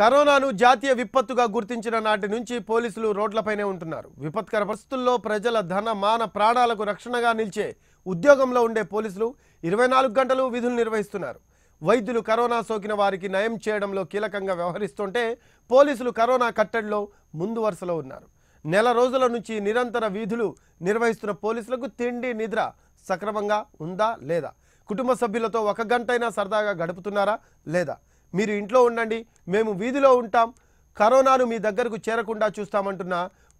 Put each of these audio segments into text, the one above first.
కరోనాను జాతీయ విపత్తుగా గుర్తించిన నాటి నుంచి పోలీసులు రోడ్లపైనే ఉంటున్నారు విపత్కర పరిస్థితుల్లో ప్రజల ధన మాన ప్రాణాలకు రక్షణగా నిలిచే ఉద్యోగంలో ఉండే పోలీసులు ఇరవై నాలుగు గంటలు విధులు నిర్వహిస్తున్నారు వైద్యులు కరోనా సోకిన వారికి నయం చేయడంలో కీలకంగా వ్యవహరిస్తుంటే పోలీసులు కరోనా కట్టడిలో ముందు వరుసలో ఉన్నారు నెల రోజుల నుంచి నిరంతర వీధులు నిర్వహిస్తున్న పోలీసులకు తిండి నిద్ర సక్రమంగా ఉందా లేదా కుటుంబ సభ్యులతో ఒక గంటైనా సరదాగా గడుపుతున్నారా లేదా మీరు ఇంట్లో ఉండండి మేము వీధిలో ఉంటాం కరోనాను మీ దగ్గరకు చేరకుండా చూస్తామంటున్న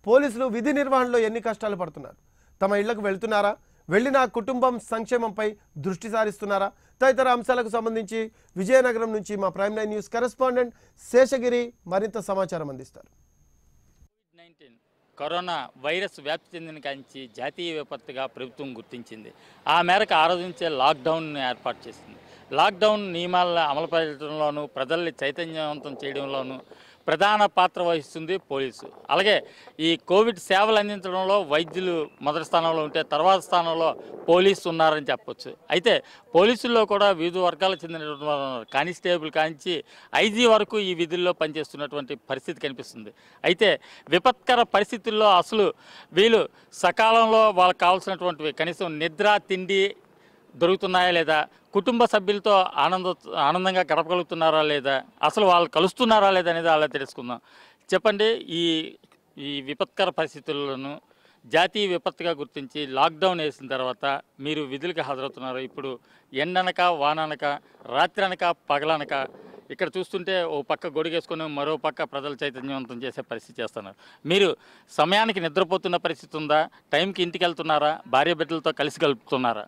పోలీసులు విధి నిర్వహణలో ఎన్ని కష్టాలు పడుతున్నారు తమ ఇళ్లకు వెళ్తున్నారా వెళ్ళిన కుటుంబం సంక్షేమంపై దృష్టి సారిస్తున్నారా తదితర అంశాలకు సంబంధించి విజయనగరం నుంచి మా prime line news correspondent Seshagiri మరింత సమాచారం అందిస్తారు కరోనా వైరస్ వ్యాప్తి చెందిన కాంచి జాతీయ విపత్తుగా ప్రభుత్వం గుర్తించింది ఆ మేరకు ఆరాధించే లాక్డౌన్ ఏర్పాటు చేసింది లాక్డౌన్ నియమాలను అమలుపరచడంలోనూ ప్రజల్ని చైతన్యవంతం చేయడంలోనూ ప్రధాన పాత్ర వహిస్తుంది పోలీసు అలాగే ఈ కోవిడ్ సేవలు అందించడంలో వైద్యులు మొదటి స్థానంలో ఉంటే తర్వాత స్థానంలో పోలీసు ఉన్నారని చెప్పొచ్చు అయితే పోలీసుల్లో కూడా వివిధ వర్గాలకు చెందినటువంటి ఉన్నారు కానిస్టేబుల్ కానించి ఐజీ వరకు ఈ విధుల్లో పనిచేస్తున్నటువంటి పరిస్థితి కనిపిస్తుంది అయితే విపత్కర పరిస్థితుల్లో అసలు వీళ్ళు సకాలంలో వాళ్ళకి కావాల్సినటువంటివి కనీసం నిద్ర తిండి దొరుకుతున్నాయా లేదా కుటుంబ సభ్యులతో ఆనంద ఆనందంగా గడపగలుగుతున్నారా లేదా అసలు వాళ్ళు కలుస్తున్నారా లేదా అనేది అలా తెలుసుకుందాం చెప్పండి ఈ ఈ విపత్కర పరిస్థితులను జాతీయ విపత్తుగా గుర్తించి లాక్డౌన్ వేసిన తర్వాత మీరు విధులకు హాజరవుతున్నారు ఇప్పుడు ఎండనక వాననక రాత్రి అనక పగలనక ఇక్కడ చూస్తుంటే ఓ పక్క గొడుగేసుకొని మరో పక్క ప్రజలు చైతన్యవంతం చేసే పరిస్థితి చేస్తున్నారు మీరు సమయానికి నిద్రపోతున్న పరిస్థితి ఉందా టైంకి ఇంటికి వెళ్తున్నారా భార్య బిడ్డలతో కలిసి గలుపుతున్నారా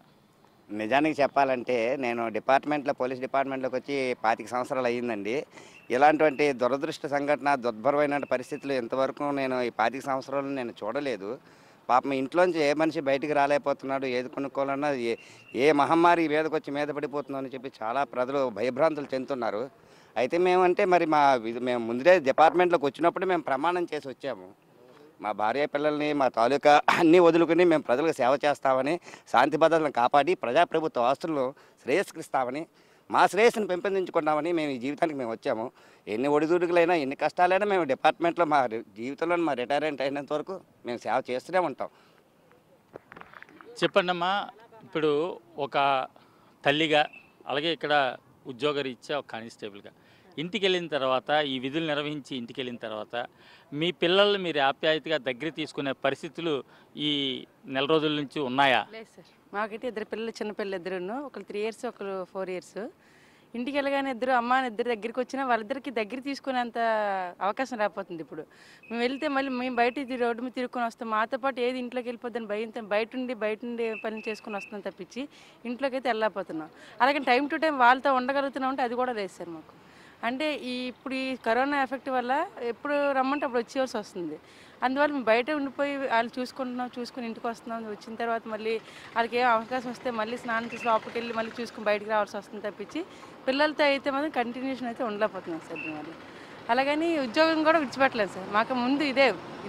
నిజానికి చెప్పాలంటే నేను డిపార్ట్మెంట్లో పోలీస్ డిపార్ట్మెంట్లోకి వచ్చి పాతిక సంవత్సరాలు అయ్యిందండి ఇలాంటివంటి దురదృష్ట సంఘటన దుర్భరమైన పరిస్థితులు ఇంతవరకు నేను ఈ పాతిక సంవత్సరాలు నేను చూడలేదు పాపం ఇంట్లోంచి ఏ మనిషి బయటికి రాలేకపోతున్నాడు ఏది కొనుక్కోవాలన్నా ఏ ఏ మహమ్మారి మీదకి వచ్చి మీద పడిపోతుందని చెప్పి చాలా ప్రజలు భయభ్రాంతులు చెందుతున్నారు అయితే మేమంటే మరి మా మేము ముందే డిపార్ట్మెంట్లోకి వచ్చినప్పుడు మేము ప్రమాణం చేసి వచ్చాము మా భార్య పిల్లల్ని మా తాలూకా అన్నీ వదులుకుని మేము ప్రజలకు సేవ చేస్తామని శాంతి భద్రతలను కాపాడి ప్రజాప్రభుత్వ ఆస్తులను శ్రేయస్కరిస్తామని మా శ్రేయస్సును పెంపొందించుకున్నామని మేము ఈ జీవితానికి మేము వచ్చాము ఎన్ని ఒడిదుడుకులైనా ఎన్ని కష్టాలైనా మేము డిపార్ట్మెంట్లో మా జీవితంలో మా రిటైర్మెంట్ అయినంత వరకు మేము సేవ చేస్తూనే ఉంటాం చెప్పండమ్మా ఇప్పుడు ఒక తల్లిగా అలాగే ఇక్కడ రీత్యా ఒక కానిస్టేబుల్గా ఇంటికి వెళ్ళిన తర్వాత ఈ విధులు నిర్వహించి ఇంటికి వెళ్ళిన తర్వాత మీ పిల్లల్ని మీరు ఆప్యాయతగా దగ్గర తీసుకునే పరిస్థితులు ఈ నెల రోజుల నుంచి ఉన్నాయా లేదు సార్ మాకైతే ఇద్దరు పిల్లలు చిన్న పిల్లలు ఇద్దరును ఒకరు త్రీ ఇయర్స్ ఒకరు ఫోర్ ఇయర్స్ ఇంటికి వెళ్ళగానే ఇద్దరు అమ్మ ఇద్దరు దగ్గరికి వచ్చినా వాళ్ళిద్దరికి దగ్గర తీసుకునేంత అవకాశం రాకపోతుంది ఇప్పుడు మేము వెళ్తే మళ్ళీ మేము బయట రోడ్డు మీద తిరుక్కొని వస్తాం మాతో పాటు ఏది ఇంట్లోకి వెళ్ళిపోద్దని భయంతో బయట నుండి బయట నుండి పని చేసుకుని వస్తాం తప్పించి ఇంట్లోకి అయితే వెళ్ళకపోతున్నాం అలాగే టైం టు టైం వాళ్ళతో ఉండగలుగుతున్నాం అంటే అది కూడా లేదు సార్ మాకు అంటే ఈ ఇప్పుడు ఈ కరోనా ఎఫెక్ట్ వల్ల ఎప్పుడు రమ్మంటే అప్పుడు వచ్చేవాల్సి వస్తుంది అందువల్ల మేము బయట ఉండిపోయి వాళ్ళు చూసుకుంటున్నాం చూసుకుని ఇంటికి వస్తున్నాం వచ్చిన తర్వాత మళ్ళీ వాళ్ళకి ఏం అవకాశం వస్తే మళ్ళీ స్నానం చేసి లోపలికి వెళ్ళి మళ్ళీ చూసుకుని బయటకు రావాల్సి వస్తుంది తప్పించి పిల్లలతో అయితే మాత్రం కంటిన్యూషన్ అయితే ఉండలేకపోతున్నాం సార్ దీనివల్ల అలాగని ఉద్యోగం కూడా విడిచిపెట్టలేదు సార్ మాకు ముందు ఇదే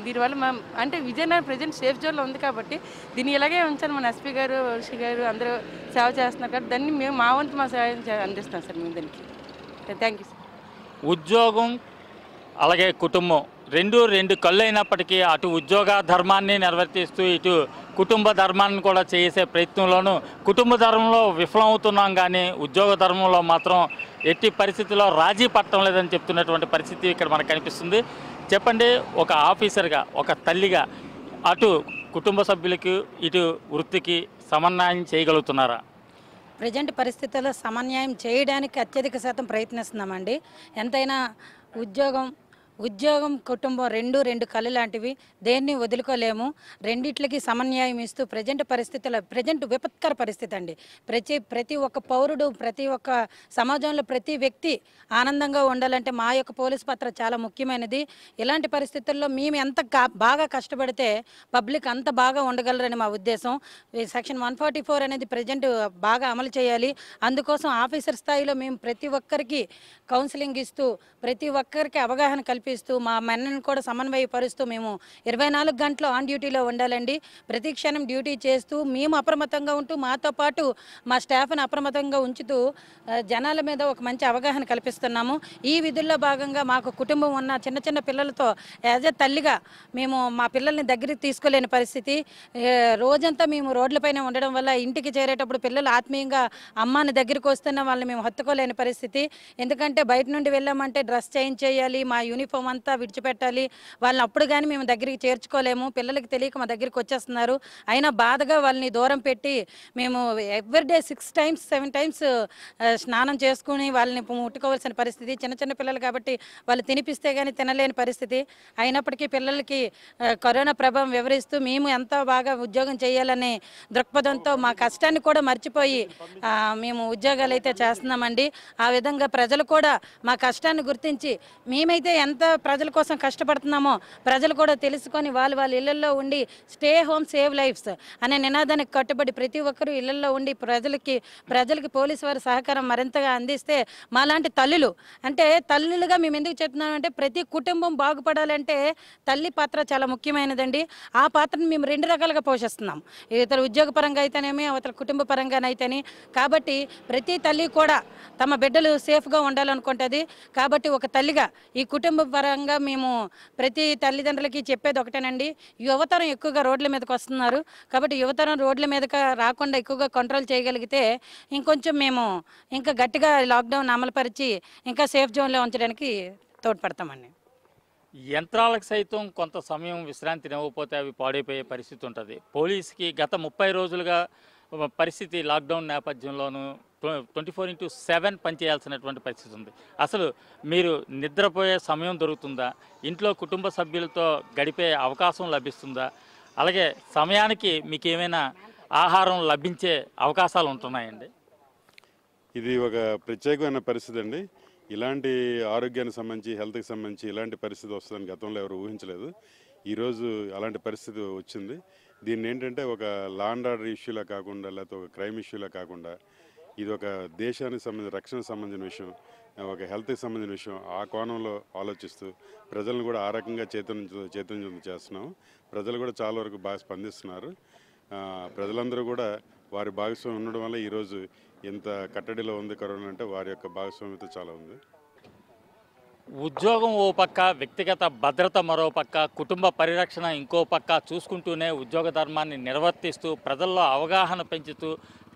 దీనివల్ల మా అంటే విజయనగరం ప్రజెంట్ సేఫ్ జోన్లో ఉంది కాబట్టి దీన్ని ఇలాగే ఉంచాను మన ఎస్పీ గారు వర్షి గారు అందరూ సేవ చేస్తున్నారు కాబట్టి దాన్ని మేము మా వంతు మా సేవ అందిస్తాం సార్ మేము దానికి థ్యాంక్ యూ ఉద్యోగం అలాగే కుటుంబం రెండు రెండు కళ్ళు అయినప్పటికీ అటు ఉద్యోగ ధర్మాన్ని నిర్వర్తిస్తూ ఇటు కుటుంబ ధర్మాన్ని కూడా చేసే ప్రయత్నంలోనూ కుటుంబ ధర్మంలో విఫలమవుతున్నాం కానీ ఉద్యోగ ధర్మంలో మాత్రం ఎట్టి పరిస్థితుల్లో రాజీ పట్టడం లేదని చెప్తున్నటువంటి పరిస్థితి ఇక్కడ మనకు కనిపిస్తుంది చెప్పండి ఒక ఆఫీసర్గా ఒక తల్లిగా అటు కుటుంబ సభ్యులకి ఇటు వృత్తికి సమన్వయం చేయగలుగుతున్నారా ప్రజెంట్ పరిస్థితుల్లో సమన్యాయం చేయడానికి అత్యధిక శాతం ప్రయత్నిస్తున్నామండి ఎంతైనా ఉద్యోగం ఉద్యోగం కుటుంబం రెండు రెండు కళ లాంటివి దేన్ని వదులుకోలేము రెండిట్లకి సమన్యాయం ఇస్తూ ప్రజెంట్ పరిస్థితుల ప్రజెంట్ విపత్కర పరిస్థితి అండి ప్రతి ప్రతి ఒక్క పౌరుడు ప్రతి ఒక్క సమాజంలో ప్రతి వ్యక్తి ఆనందంగా ఉండాలంటే మా యొక్క పోలీస్ పత్ర చాలా ముఖ్యమైనది ఇలాంటి పరిస్థితుల్లో మేము ఎంత బాగా కష్టపడితే పబ్లిక్ అంత బాగా ఉండగలరని మా ఉద్దేశం సెక్షన్ వన్ ఫార్టీ ఫోర్ అనేది ప్రజెంట్ బాగా అమలు చేయాలి అందుకోసం ఆఫీసర్ స్థాయిలో మేము ప్రతి ఒక్కరికి కౌన్సిలింగ్ ఇస్తూ ప్రతి ఒక్కరికి అవగాహన కల్పి నేర్పిస్తూ మా మెన్నను కూడా సమన్వయపరుస్తూ మేము ఇరవై నాలుగు గంటలు ఆన్ డ్యూటీలో ఉండాలండి ప్రతి క్షణం డ్యూటీ చేస్తూ మేము అప్రమత్తంగా ఉంటూ మాతో పాటు మా స్టాఫ్ను అప్రమత్తంగా ఉంచుతూ జనాల మీద ఒక మంచి అవగాహన కల్పిస్తున్నాము ఈ విధుల్లో భాగంగా మాకు కుటుంబం ఉన్న చిన్న చిన్న పిల్లలతో యాజ్ ఎ తల్లిగా మేము మా పిల్లల్ని దగ్గరికి తీసుకోలేని పరిస్థితి రోజంతా మేము రోడ్లపైన ఉండడం వల్ల ఇంటికి చేరేటప్పుడు పిల్లలు ఆత్మీయంగా అమ్మాని దగ్గరికి వస్తున్న వాళ్ళని మేము హత్తుకోలేని పరిస్థితి ఎందుకంటే బయట నుండి వెళ్ళామంటే డ్రెస్ చేంజ్ చేయాలి మా యూనిఫామ్ పాపం అంతా విడిచిపెట్టాలి వాళ్ళని అప్పుడు కానీ మేము దగ్గరికి చేర్చుకోలేము పిల్లలకి తెలియక మా దగ్గరికి వచ్చేస్తున్నారు అయినా బాధగా వాళ్ళని దూరం పెట్టి మేము everyday six times seven times స్నానం చేసుకుని వాళ్ళని ముట్టుకోవాల్సిన పరిస్థితి చిన్న చిన్న పిల్లలు కాబట్టి వాళ్ళు తినిపిస్తే కానీ తినలేని పరిస్థితి అయినప్పటికీ పిల్లలకి కరోనా ప్రభావం వివరిస్తూ మేము ఎంత బాగా ఉద్యోగం చేయాలనే దృక్పథంతో మా కష్టాన్ని కూడా మర్చిపోయి మేము ఉద్యోగాలు అయితే చేస్తున్నామండి ఆ విధంగా ప్రజలు కూడా మా కష్టాన్ని గుర్తించి మేమైతే ఎంత ప్రజల కోసం కష్టపడుతున్నామో ప్రజలు కూడా తెలుసుకొని వాళ్ళు వాళ్ళ ఇళ్లలో ఉండి స్టే హోమ్ సేవ్ లైఫ్స్ అనే నినాదానికి కట్టుబడి ప్రతి ఒక్కరూ ఇళ్లలో ఉండి ప్రజలకి ప్రజలకి పోలీసు వారి సహకారం మరింతగా అందిస్తే మాలాంటి తల్లులు అంటే తల్లులుగా మేము ఎందుకు చెప్తున్నామంటే ప్రతి కుటుంబం బాగుపడాలంటే తల్లి పాత్ర చాలా ముఖ్యమైనదండి ఆ పాత్రను మేము రెండు రకాలుగా పోషిస్తున్నాం ఇతర ఉద్యోగ పరంగా అయితేనేమి అవతల కుటుంబ పరంగానైతేనే కాబట్టి ప్రతి తల్లి కూడా తమ బిడ్డలు సేఫ్గా ఉండాలనుకుంటుంది కాబట్టి ఒక తల్లిగా ఈ కుటుంబ పరంగా మేము ప్రతి తల్లిదండ్రులకి చెప్పేది ఒకటేనండి యువతరం ఎక్కువగా రోడ్ల మీదకి వస్తున్నారు కాబట్టి యువతరం రోడ్ల మీదకి రాకుండా ఎక్కువగా కంట్రోల్ చేయగలిగితే ఇంకొంచెం మేము ఇంకా గట్టిగా లాక్డౌన్ అమలుపరిచి ఇంకా సేఫ్ జోన్లో ఉంచడానికి తోడ్పడతామండి యంత్రాలకు సైతం కొంత సమయం విశ్రాంతి ఇవ్వకపోతే అవి పాడైపోయే పరిస్థితి ఉంటుంది పోలీస్కి గత ముప్పై రోజులుగా పరిస్థితి లాక్డౌన్ నేపథ్యంలోనూ ట్వంటీ ఫోర్ ఇంటూ సెవెన్ పనిచేయాల్సినటువంటి పరిస్థితి ఉంది అసలు మీరు నిద్రపోయే సమయం దొరుకుతుందా ఇంట్లో కుటుంబ సభ్యులతో గడిపే అవకాశం లభిస్తుందా అలాగే సమయానికి మీకు ఏమైనా ఆహారం లభించే అవకాశాలు ఉంటున్నాయండి ఇది ఒక ప్రత్యేకమైన పరిస్థితి అండి ఇలాంటి ఆరోగ్యానికి సంబంధించి హెల్త్కి సంబంధించి ఇలాంటి పరిస్థితి వస్తుందని గతంలో ఎవరు ఊహించలేదు ఈరోజు అలాంటి పరిస్థితి వచ్చింది దీన్ని ఏంటంటే ఒక లాండ్ ఆర్డర్ ఇష్యూలా కాకుండా లేకపోతే ఒక క్రైమ్ ఇష్యూలా కాకుండా ఇది ఒక దేశానికి సంబంధించిన రక్షణకు సంబంధించిన విషయం ఒక హెల్త్కి సంబంధించిన విషయం ఆ కోణంలో ఆలోచిస్తూ ప్రజలను కూడా ఆ రకంగా చైతన్య చైతన్యం చేస్తున్నాం ప్రజలు కూడా చాలా వరకు బాగా స్పందిస్తున్నారు ప్రజలందరూ కూడా వారి భాగస్వామ్యం ఉండడం వల్ల ఈరోజు ఇంత కట్టడిలో ఉంది కరోనా అంటే వారి యొక్క భాగస్వామ్యత చాలా ఉంది ఉద్యోగం ఓ పక్క వ్యక్తిగత భద్రత మరో పక్క కుటుంబ పరిరక్షణ ఇంకో పక్క చూసుకుంటూనే ఉద్యోగ ధర్మాన్ని నిర్వర్తిస్తూ ప్రజల్లో అవగాహన పెంచుతూ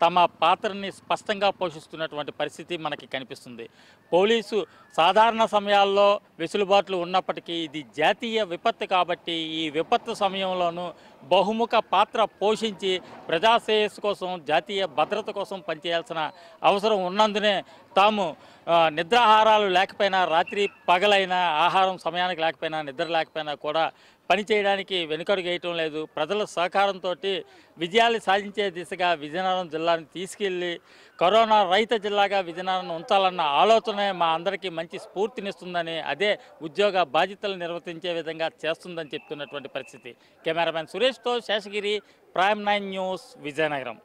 తమ పాత్రని స్పష్టంగా పోషిస్తున్నటువంటి పరిస్థితి మనకి కనిపిస్తుంది పోలీసు సాధారణ సమయాల్లో వెసులుబాట్లు ఉన్నప్పటికీ ఇది జాతీయ విపత్తు కాబట్టి ఈ విపత్తు సమయంలోనూ బహుముఖ పాత్ర పోషించి ప్రజాశ్రేయస్సు కోసం జాతీయ భద్రత కోసం పనిచేయాల్సిన అవసరం ఉన్నందునే తాము నిద్రాహారాలు లేకపోయినా రాత్రి పగలైనా ఆహారం సమయానికి లేకపోయినా నిద్ర లేకపోయినా కూడా పనిచేయడానికి వెనుకడు గేయటం లేదు ప్రజల సహకారంతో విజయాలు సాధించే దిశగా విజయనగరం జిల్లాను తీసుకెళ్లి కరోనా రహిత జిల్లాగా విజయనగరం ఉంచాలన్న ఆలోచనే మా అందరికీ మంచి స్ఫూర్తినిస్తుందని అదే ఉద్యోగ బాధ్యతలు నిర్వర్తించే విధంగా చేస్తుందని చెప్తున్నటువంటి పరిస్థితి కెమెరామెన్ సురేష్తో Seshagiri prime nine news Vizianagaram